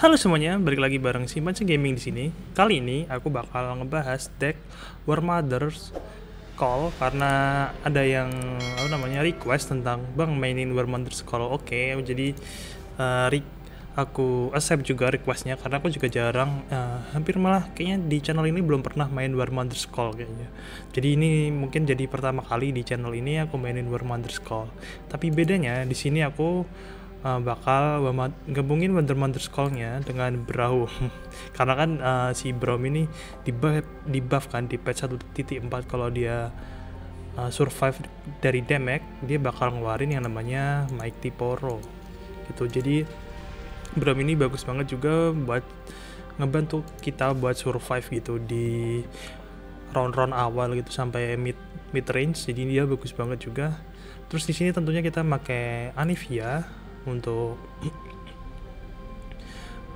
Halo semuanya, balik lagi bareng si Manca Gaming di sini. Kali ini aku bakal ngebahas deck War Mothers Call karena ada yang apa namanya request tentang Bang mainin War Mothers Call. Oke, okay, jadi uh, aku accept juga requestnya karena aku juga jarang uh, hampir malah kayaknya di channel ini belum pernah main War Mother's Call kayaknya jadi ini mungkin jadi pertama kali di channel ini aku mainin War Mother's Call tapi bedanya di sini aku uh, bakal gabungin Wonder Mother's Call-nya dengan Brahu karena kan uh, si Brahu ini dibuff dibuff di kan di patch 1.4 kalau dia uh, survive dari damage dia bakal ngeluarin yang namanya Mighty Poro gitu jadi Bram ini bagus banget juga buat ngebantu kita buat survive gitu di round-round awal gitu sampai mid mid range jadi dia bagus banget juga terus di sini tentunya kita pakai Anivia untuk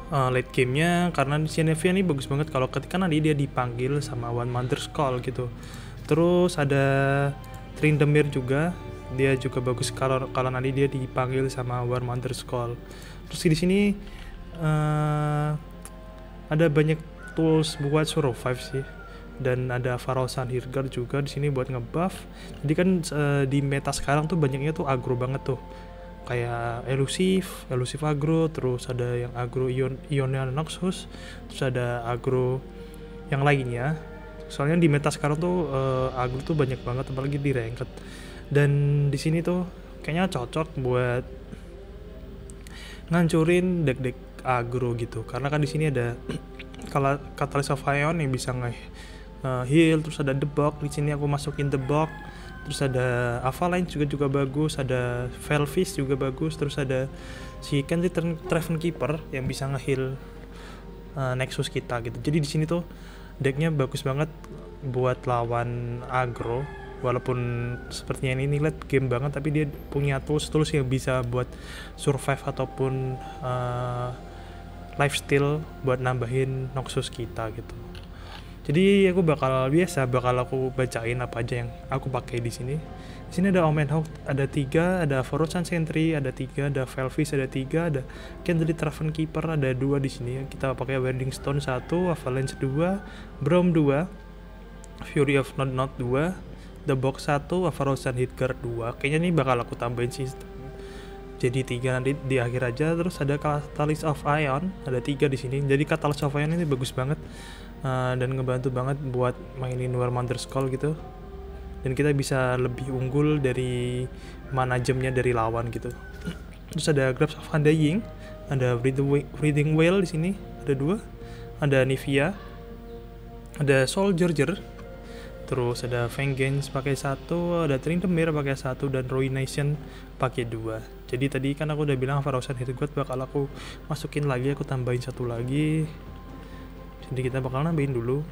uh, late gamenya karena si Anivia ini bagus banget kalau ketika nanti dia dipanggil sama One Mother's Call gitu terus ada trindemir juga dia juga bagus kalau kalau nanti dia dipanggil sama One Mother's Call terus di sini uh, ada banyak tools buat survive sih dan ada Farosan Hirgar juga di sini buat ngebuff. Jadi kan uh, di meta sekarang tuh banyaknya tuh agro banget tuh. Kayak elusif, elusif agro, terus ada yang agro ion Ionian Noxus, terus ada agro yang lainnya. Soalnya di meta sekarang tuh uh, agro tuh banyak banget apalagi di ranked. Dan di sini tuh kayaknya cocok buat ngancurin deck deck agro ah, gitu karena kan di sini ada katalis of ion yang bisa nge eh, heal terus ada debok di sini aku masukin debok terus ada Avalanche juga juga bagus ada Velvis juga bagus terus ada si kenti Treven Keeper yang bisa heal uh, eh, Nexus kita gitu jadi di sini tuh decknya bagus banget buat lawan agro walaupun sepertinya ini lihat game banget tapi dia punya tools tools yang bisa buat survive ataupun uh, lifestyle buat nambahin noxus kita gitu jadi aku bakal biasa bakal aku bacain apa aja yang aku pakai di sini di sini ada Omen Hawk ada tiga ada Forosan Sentry ada tiga ada Velvis ada tiga ada Candle Traven Keeper ada dua di sini kita pakai Wedding Stone satu Avalanche dua Brom dua Fury of Not Not 2 The Box 1, Frozen Hitguard 2. Kayaknya ini bakal aku tambahin sih. jadi tiga nanti di akhir aja terus ada Catalyst of Ion ada tiga di sini jadi Catalyst of Ion ini bagus banget uh, dan ngebantu banget buat mainin War Call gitu dan kita bisa lebih unggul dari mana jamnya dari lawan gitu terus ada Grabs of Handaying ada Breathing Whale di sini ada dua ada Nivea ada Soul Gerger terus ada Vengeance pakai satu, ada Trindemir pakai satu dan Ruination pakai dua. Jadi tadi kan aku udah bilang Farosan Hitguard bakal aku masukin lagi, aku tambahin satu lagi. Jadi kita bakal nambahin dulu.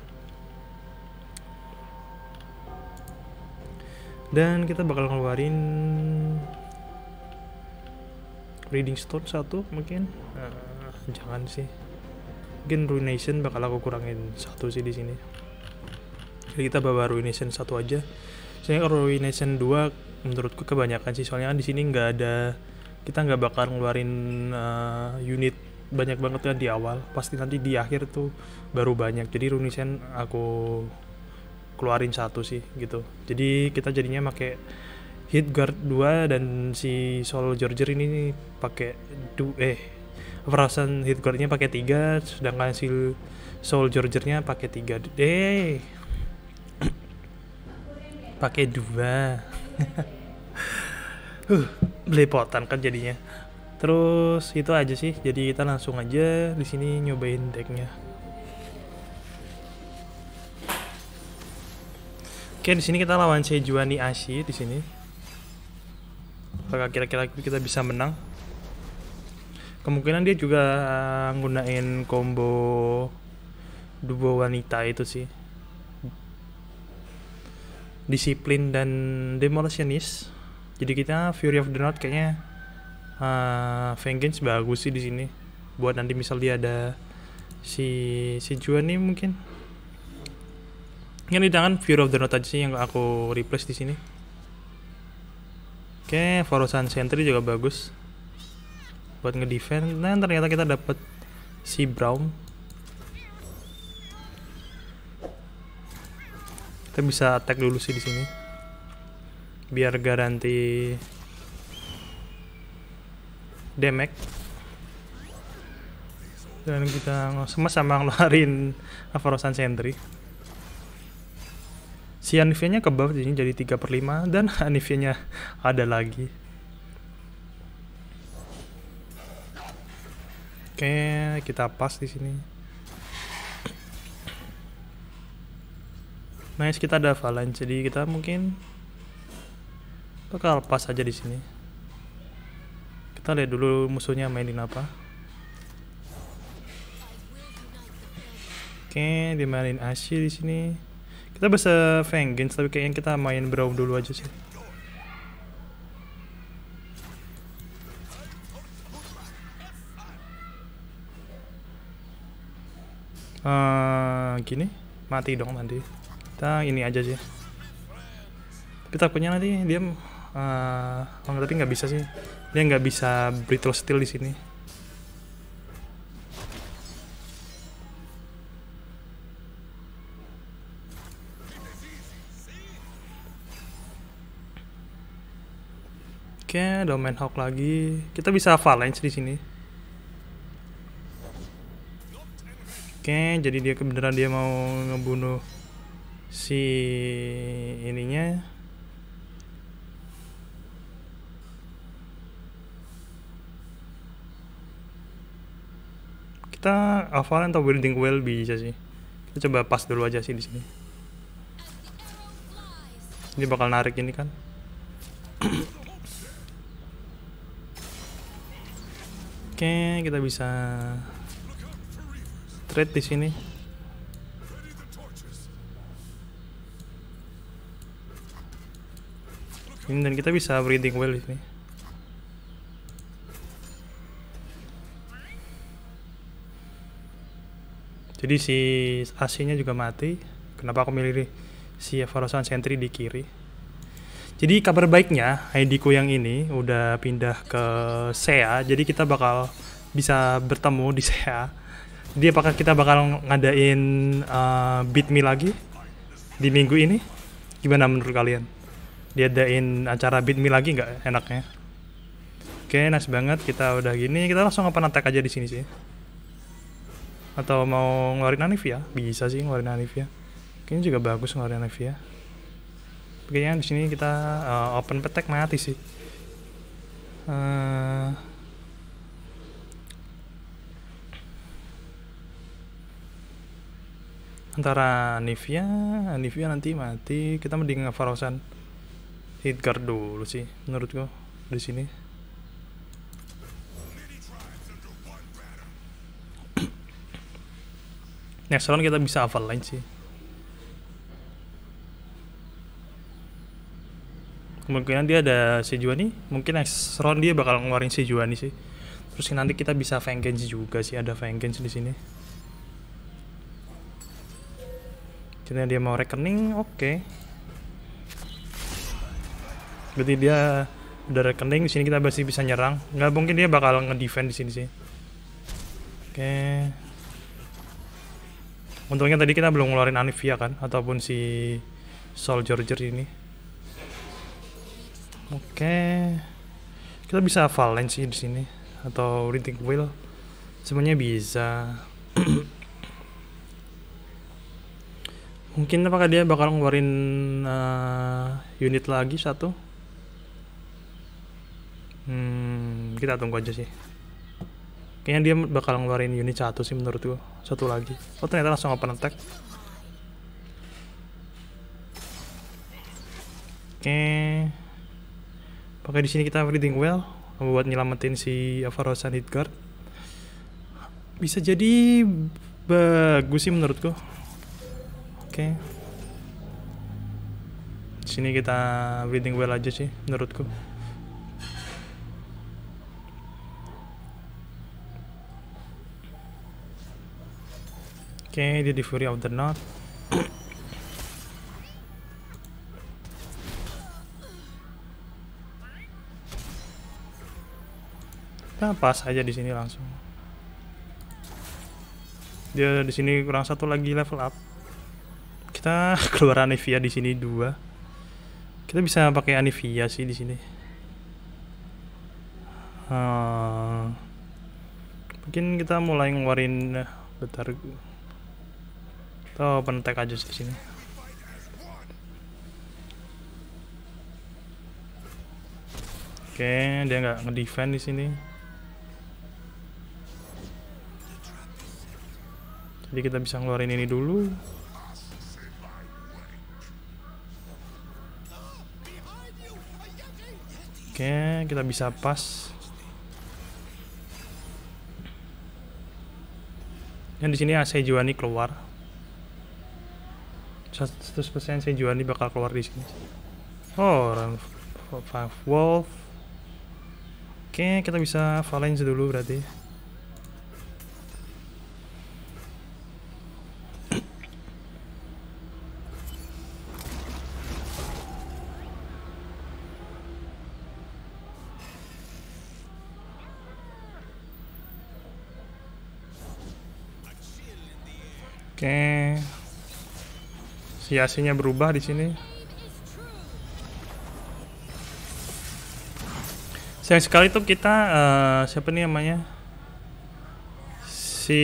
Dan kita bakal ngeluarin Reading Stone satu mungkin. Ah, jangan sih. Mungkin Ruination bakal aku kurangin satu sih di sini. Jadi kita bawa Ruination satu aja. Sebenarnya kalau Ruination 2 menurutku kebanyakan sih soalnya kan di sini nggak ada kita nggak bakal ngeluarin uh, unit banyak banget kan di awal. Pasti nanti di akhir tuh baru banyak. Jadi Ruination aku keluarin satu sih gitu. Jadi kita jadinya pakai hit guard 2 dan si Soul Georger ini pakai eh perasaan hit guardnya pakai 3 sedangkan si Soul Georgernya pakai 3 eh pakai dua huh, belepotan kan jadinya terus itu aja sih jadi kita langsung aja di sini nyobain decknya oke di sini kita lawan Sejuani Ashi di sini apakah kira-kira kita bisa menang kemungkinan dia juga uh, eh, gunain combo duo wanita itu sih Disiplin dan Demolitionist. Jadi kita Fury of the North kayaknya uh, Vengeance bagus sih di sini. Buat nanti misal dia ada si si Juan nih mungkin. Ini di tangan Fury of the North aja sih yang aku replace di sini. Oke, okay, Forosan Sentry juga bagus buat ngedefend. Nah, ternyata kita dapat si Brown kita bisa attack dulu sih di sini biar garanti damage dan kita sama sama ngeluarin Avarosan Sentry si Anivia-nya ke sini jadi 3 per 5 dan Anivia-nya ada lagi oke kita pas di sini Nice, kita ada valen Jadi kita mungkin bakal pas aja di sini. Kita lihat dulu musuhnya mainin apa. Oke, okay, dimainin Ashi di sini. Kita bisa Vengeance, tapi kayaknya kita main Brown dulu aja sih. Uh, gini mati dong nanti kita ini aja sih tapi takutnya nanti dia uh, oh, tapi nggak bisa sih dia nggak bisa brittle steel di sini Oke, okay, domain hawk lagi. Kita bisa avalanche di sini. Oke, okay, jadi dia kebenaran dia mau ngebunuh si ininya kita awalnya atau building well bisa sih kita coba pas dulu aja sih di sini ini bakal narik ini kan oke okay, kita bisa trade di sini ini dan kita bisa breeding well di sini. Jadi si AC-nya juga mati. Kenapa aku milih si Evolution Sentry di kiri? Jadi kabar baiknya ID ku yang ini udah pindah ke SEA, jadi kita bakal bisa bertemu di SEA. Jadi apakah kita bakal ngadain uh, beat me lagi di minggu ini? Gimana menurut kalian? diadain acara Bitmi lagi nggak enaknya? Oke, okay, nice banget. Kita udah gini, kita langsung apa attack aja di sini sih. Atau mau ngeluarin Anif ya? Bisa sih ngeluarin Anif ya. Kayaknya juga bagus ngeluarin Anif ya. Kayaknya di sini kita uh, open petek mati sih. Uh, antara Anivia, ya, Anivia ya nanti mati, kita mending Farosan hit card dulu sih menurut gua di sini. Next round kita bisa avalanche sih. Kemungkinan dia ada si Juani mungkin next round dia bakal ngeluarin si Juani sih. Terus nanti kita bisa Vengeance juga sih, ada Vengeance di sini. Jadi dia mau rekening, oke. Okay berarti dia udah rekening di sini kita masih bisa nyerang nggak mungkin dia bakal ngedefend di sini sih oke okay. untungnya tadi kita belum ngeluarin Anivia kan ataupun si Soul Georger ini oke okay. kita bisa Valence sih di sini atau Rinting Wheel semuanya bisa mungkin apakah dia bakal ngeluarin uh, unit lagi satu Hmm, kita tunggu aja sih. Kayaknya dia bakal ngeluarin unit satu sih menurut gua. Satu lagi. Oh ternyata langsung open attack. Oke. Pakai di sini kita breathing well buat nyelamatin si Avarosan Hidguard. Bisa jadi bagus sih menurutku. Oke. Okay. sini kita breathing well aja sih menurutku. okay, dia di Fury of the North kita pas aja di sini langsung dia di sini kurang satu lagi level up kita keluar Anivia di sini dua kita bisa pakai Anivia sih di sini hmm. mungkin kita mulai ngeluarin eh, bentar Tuh oh, open aja di sini. Oke, dia nggak ngedefend di sini. Jadi kita bisa ngeluarin ini dulu. Oke, kita bisa pas. Dan di sini AC Juani keluar. 100% saya Juani bakal keluar di sini. Oh, orang Wolf. Oke, okay, kita bisa Valence dulu berarti. variasinya berubah di sini. Sayang sekali tuh kita uh, siapa nih namanya? Si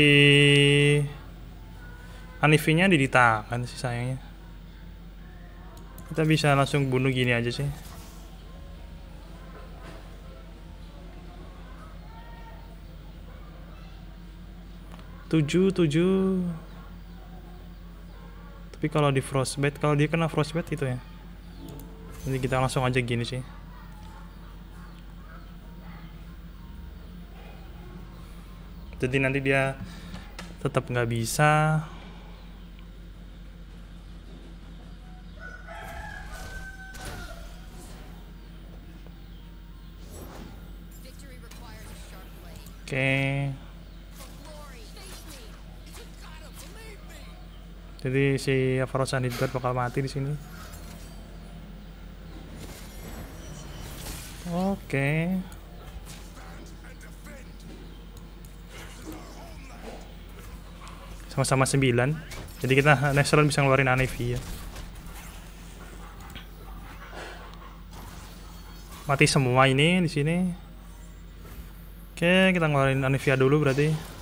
Anifinya di ditahan sih sayangnya. Kita bisa langsung bunuh gini aja sih. Tujuh, tujuh tapi kalau di frostbite kalau dia kena frostbite itu ya jadi kita langsung aja gini sih jadi nanti dia tetap nggak bisa Oke. Jadi si Avaros Sandidguard bakal mati di sini. Oke. Okay. Sama-sama 9. Jadi kita next round bisa ngeluarin Anevi ya. Mati semua ini di sini. Oke, okay, kita ngeluarin Anivia dulu berarti.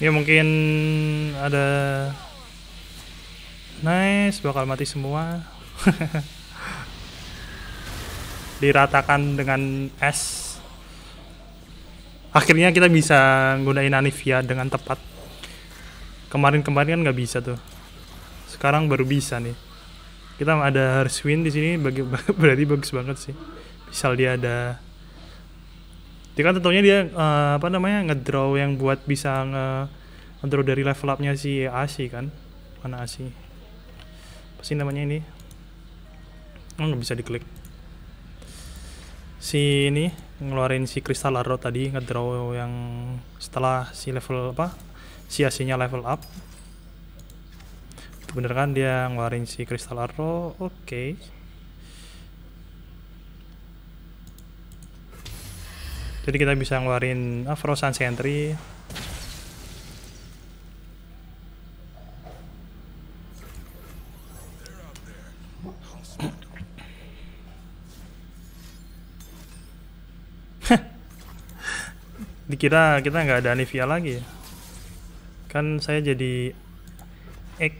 ya mungkin ada nice bakal mati semua diratakan dengan es akhirnya kita bisa gunain Anivia dengan tepat kemarin-kemarin kan nggak bisa tuh sekarang baru bisa nih kita ada harswin di sini berarti bagus banget sih misal dia ada dia kan tentunya dia uh, apa namanya ngedraw yang buat bisa nge ngedraw dari level upnya si Asi kan mana Asi pasti namanya ini oh nggak bisa diklik si ini ngeluarin si kristal arrow tadi ngedraw yang setelah si level apa si ac level up itu bener kan dia ngeluarin si kristal arrow oke okay. Jadi kita bisa ngeluarin ah, Frozen Sentry. Dikira kita nggak ada Nivia lagi ya? Kan saya jadi ek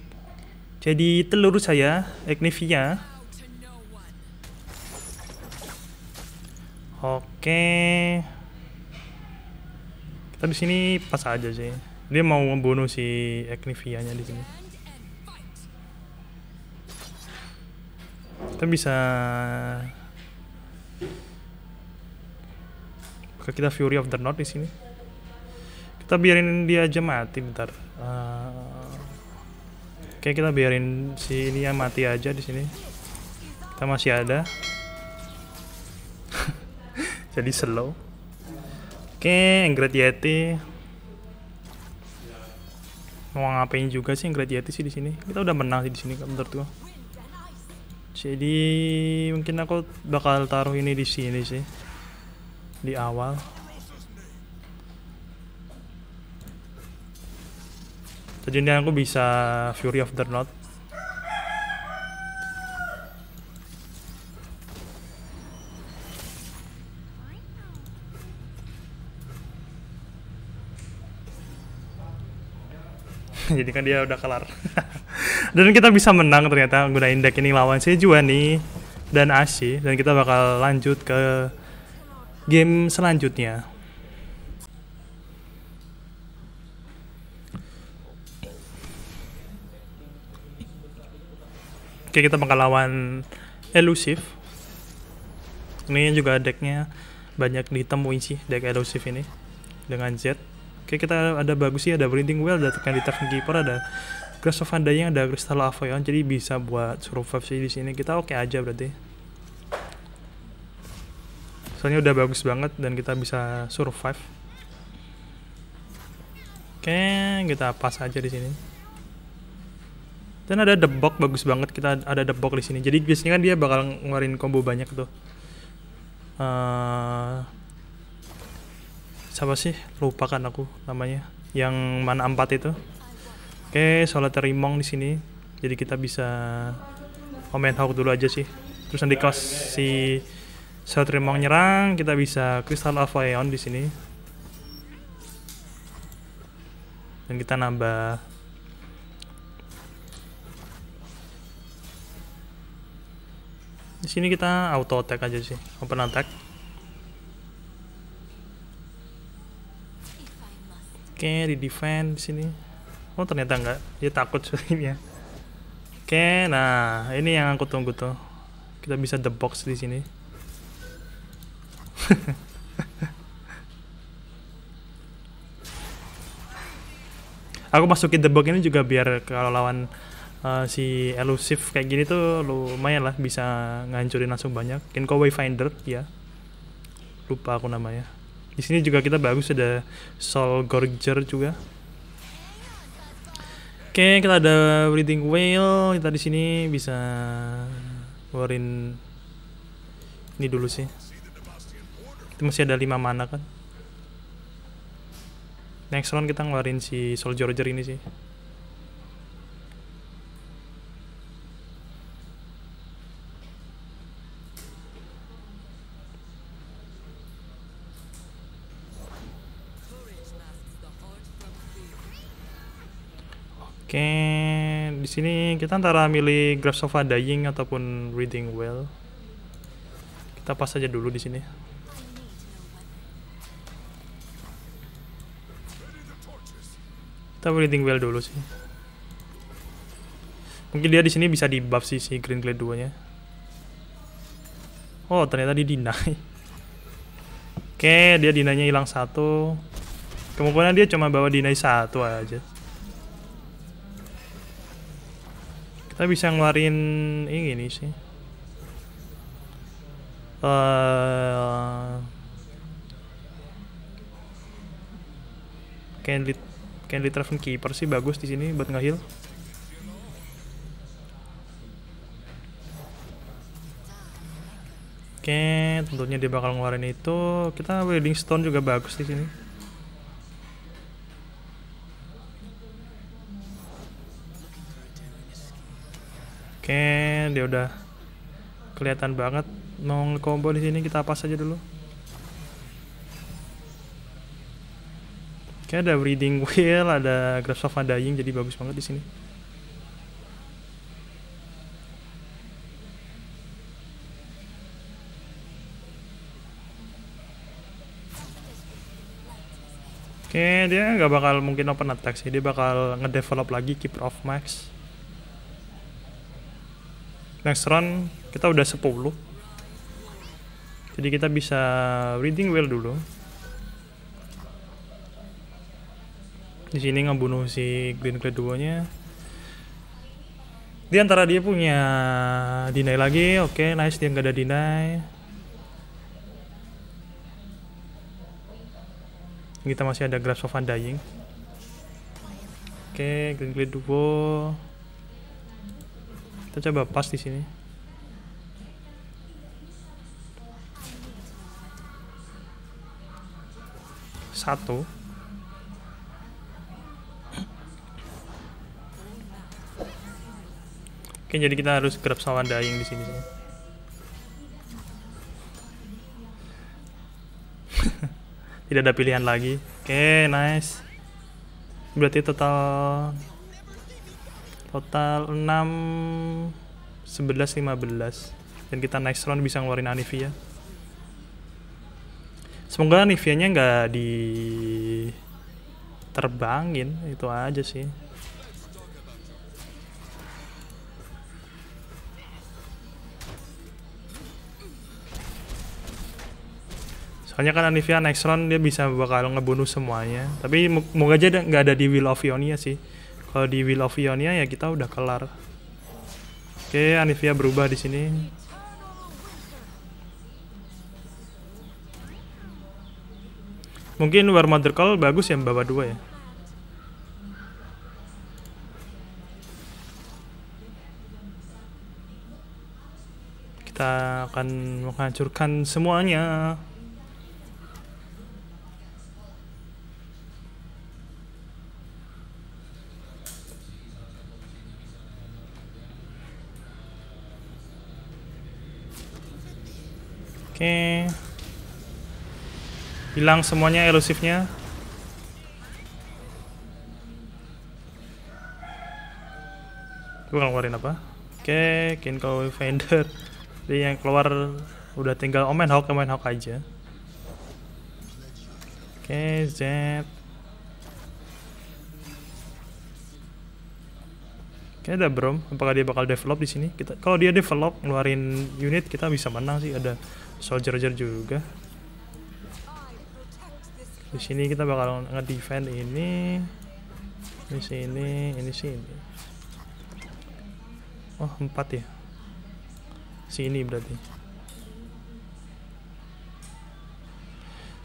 jadi telur saya Ek Nivia. Oh. Oke. Kita di sini pas aja sih. Dia mau membunuh si Eknivianya di sini. Kita bisa kita Fury of the North di sini? Kita biarin dia aja mati bentar. Uh, Oke, kita biarin si ini yang mati aja di sini. Kita masih ada jadi slow oke okay, Ingrid Yeti mau ngapain juga sih Ingrid Yeti sih di sini kita udah menang sih di sini kan tuh, jadi mungkin aku bakal taruh ini di sini sih di awal jadi ini aku bisa Fury of the North jadi kan dia udah kelar dan kita bisa menang ternyata gunain deck ini lawan Sejuani dan Ashi dan kita bakal lanjut ke game selanjutnya Oke kita bakal lawan Elusive ini juga decknya banyak ditemui sih deck Elusive ini dengan Z Oke kita ada bagus sih ada Brinting Well, ada tekan di tekan keeper, ada Grass of Andanya, ada Crystal Avoyon. Jadi bisa buat survive sih di sini. Kita oke okay aja berarti. Soalnya udah bagus banget dan kita bisa survive. Oke, kita pas aja di sini. Dan ada debok bagus banget kita ada debok di sini. Jadi biasanya kan dia bakal ngeluarin combo banyak tuh. Uh, siapa sih lupakan aku namanya yang mana empat itu oke solitary monk di sini jadi kita bisa komen hawk dulu aja sih terus nanti kelas si solitary monk nyerang kita bisa crystal avion di sini dan kita nambah di sini kita auto attack aja sih open attack Oke, di defend di sini. Oh, ternyata enggak. Dia takut ini ya. Oke, nah, ini yang aku tunggu tuh. Kita bisa the box di sini. aku masukin the box ini juga biar kalau lawan uh, si elusive kayak gini tuh lumayan lah bisa ngancurin langsung banyak. Kinko Wayfinder ya. Lupa aku namanya di sini juga kita bagus ada Soul Gorger juga oke okay, kita ada breeding whale kita di sini bisa warin ini dulu sih itu masih ada 5 mana kan next round kita ngeluarin si Soul Gorger ini sih Oke, di sini kita antara milih Graphs Sofa Dying ataupun Reading Well. Kita pas aja dulu di sini. Kita Reading Well dulu sih. Mungkin dia di sini bisa di buff sih si Green Glade duanya. Oh, ternyata di deny. Oke, dia dinanya hilang satu. Kemungkinan dia cuma bawa dinai satu aja. kita bisa ngeluarin ini sih uh, Candy Candy Traven Keeper sih bagus di sini buat ngehil. Oke, okay, tentunya dia bakal ngeluarin itu. Kita Wedding Stone juga bagus di sini. yang dia udah kelihatan banget mau ngekombo di sini kita pas aja dulu Kayak ada breeding wheel, ada grasp of dying jadi bagus banget di sini. Oke, okay, dia nggak bakal mungkin open attack sih. Dia bakal ngedevelop lagi Keeper of Max next round kita udah 10 jadi kita bisa reading well dulu di sini ngebunuh si Green Clay duonya di antara dia punya deny lagi oke okay, nice dia nggak ada deny kita masih ada Grass of Undying oke okay, Green Clay duo kita coba pas di sini. Satu. Oke, jadi kita harus grab sawan dying di sini. Tidak ada pilihan lagi. Oke, nice. Berarti total total 6 11 15 dan kita next round bisa ngeluarin Anivia semoga Anivia nya nggak di terbangin itu aja sih soalnya kan Anivia next round dia bisa bakal ngebunuh semuanya tapi moga aja nggak ada di Will of Ionia sih kalau di Will of Ionia ya kita udah kelar. Oke, Anivia berubah di sini. Mungkin War Mother Call bagus ya bawa dua ya. Kita akan menghancurkan semuanya. Oke. Hilang semuanya elusifnya. Gue ngeluarin apa? Oke, Kinko Defender. Jadi yang keluar udah tinggal Omen oh, Hawk, Omen ya, Hawk aja. Oke, Z. Kayaknya ada Brom. Apakah dia bakal develop di sini? Kita kalau dia develop ngeluarin unit kita bisa menang sih ada soldier-soldier juga di sini kita bakal nge defend ini ini sini ini sini oh empat ya sini berarti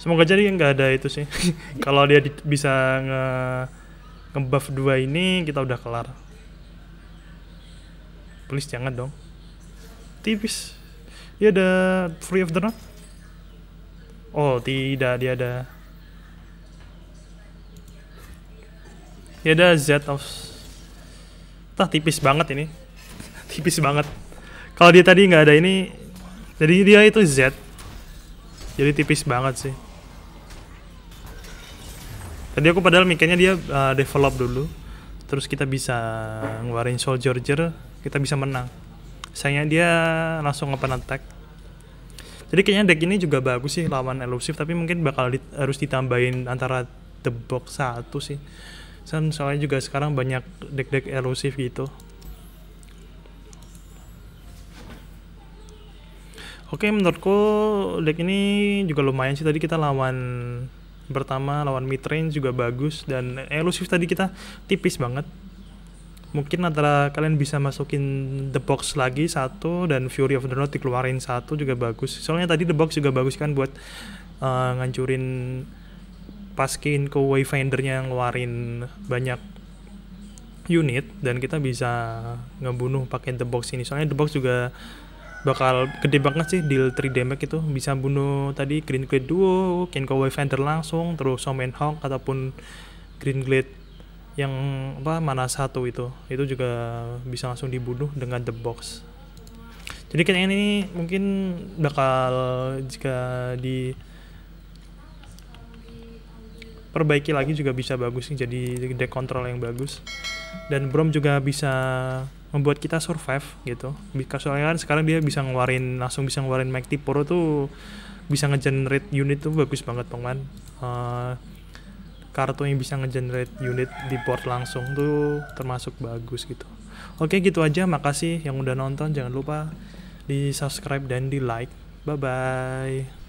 semoga jadi nggak ada itu sih kalau dia bisa nge ngebuff dua ini kita udah kelar please jangan dong tipis dia ada Free of the North? Oh, tidak. Dia ada... Dia ada Z of... Tah, tipis banget ini. tipis banget. Kalau dia tadi nggak ada ini... Jadi dia itu Z. Jadi tipis banget sih. Tadi aku padahal mikirnya dia uh, develop dulu. Terus kita bisa ngeluarin Soul Georger, kita bisa menang. Sayangnya dia langsung open attack. Jadi kayaknya deck ini juga bagus sih lawan elusive tapi mungkin bakal di, harus ditambahin antara the box satu sih. Sen, kan soalnya juga sekarang banyak deck-deck elusive gitu. Oke menurutku deck ini juga lumayan sih tadi kita lawan pertama lawan mid range juga bagus dan elusive tadi kita tipis banget mungkin antara kalian bisa masukin The Box lagi satu dan Fury of the North dikeluarin satu juga bagus. Soalnya tadi The Box juga bagus kan buat uh, ngancurin paskin ke Wayfinder-nya yang ngeluarin banyak unit dan kita bisa ngebunuh pakai The Box ini. Soalnya The Box juga bakal gede banget sih deal 3 damage itu bisa bunuh tadi Green Glade Duo, Kenko Wayfinder langsung, terus Somen Hawk ataupun Green Glade yang apa mana satu itu itu juga bisa langsung dibunuh dengan the box jadi kayaknya ini mungkin bakal jika di perbaiki lagi juga bisa bagus jadi deck control yang bagus dan Brom juga bisa membuat kita survive gitu soalnya kan sekarang dia bisa ngeluarin langsung bisa ngeluarin Mighty Poro tuh bisa ngegenerate unit tuh bagus banget teman uh, eh, kartu yang bisa ngegenerate unit di board langsung tuh termasuk bagus gitu oke gitu aja makasih yang udah nonton jangan lupa di subscribe dan di like bye bye